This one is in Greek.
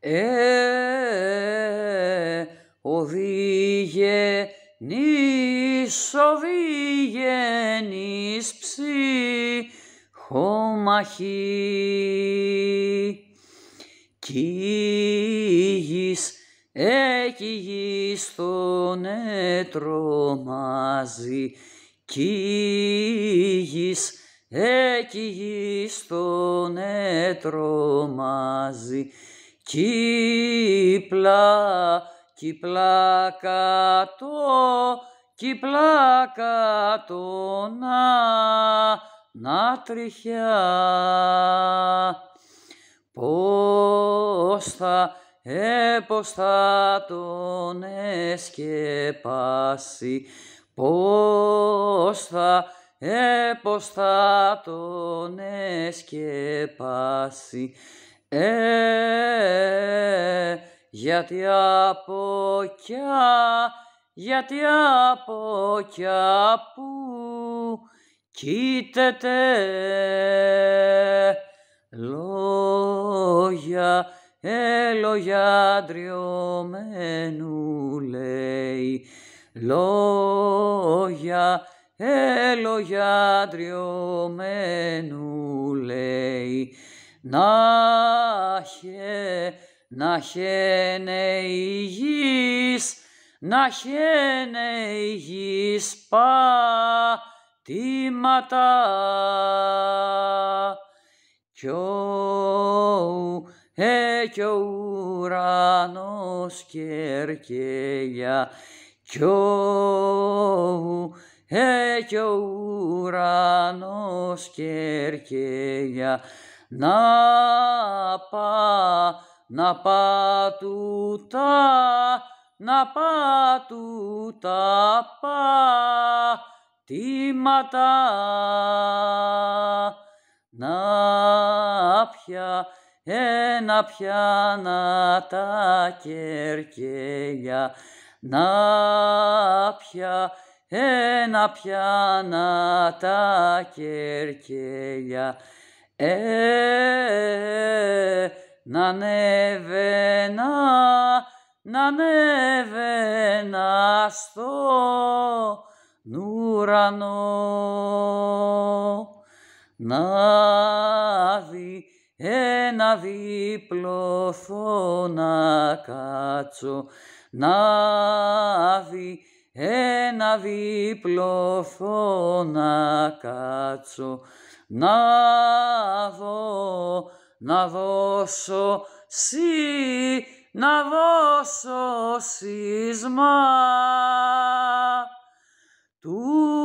ε, οδήγε νης οδήγενης ψυχομαχή. Κίγης έκυγης τον έτρωμαζι, κίγης έκυγης τον Κύπλα, κύπλα κατώ, κύπλα κατώ, να, να τριχιά. Πώς θα, ε, πώς θα τον εσκεπάσει, πώς θα, ε, πώς θα τον εσκεπάσει, ε, γιατί από κιά, γιατί από κιά που κοίταται λόγια, ε, λόγια ντριωμένου λέει, λόγια, ε, λόγια ντριωμένου λέει, να χε, να χαίνε η γης, να χαίνε η γης πατήματα. Κι ο, ε, κι ο ουρανός κερκέλια, κι ο, ε, κι ο ουρανός κερκέλια, να πά, να πατούτα, να πατούτα πατήματα. Να πια, ένα πια να τα κερκέλια, να πια, ένα πια να τα κερκέλια. ε, να ανέβαινα, να ανέβαινα στο ουρανό. Να δει ένα δίπλο να κάτσω, να δει ένα δίπλο να κάτσω, να να δώσω σύ, να δώσω σύσμα του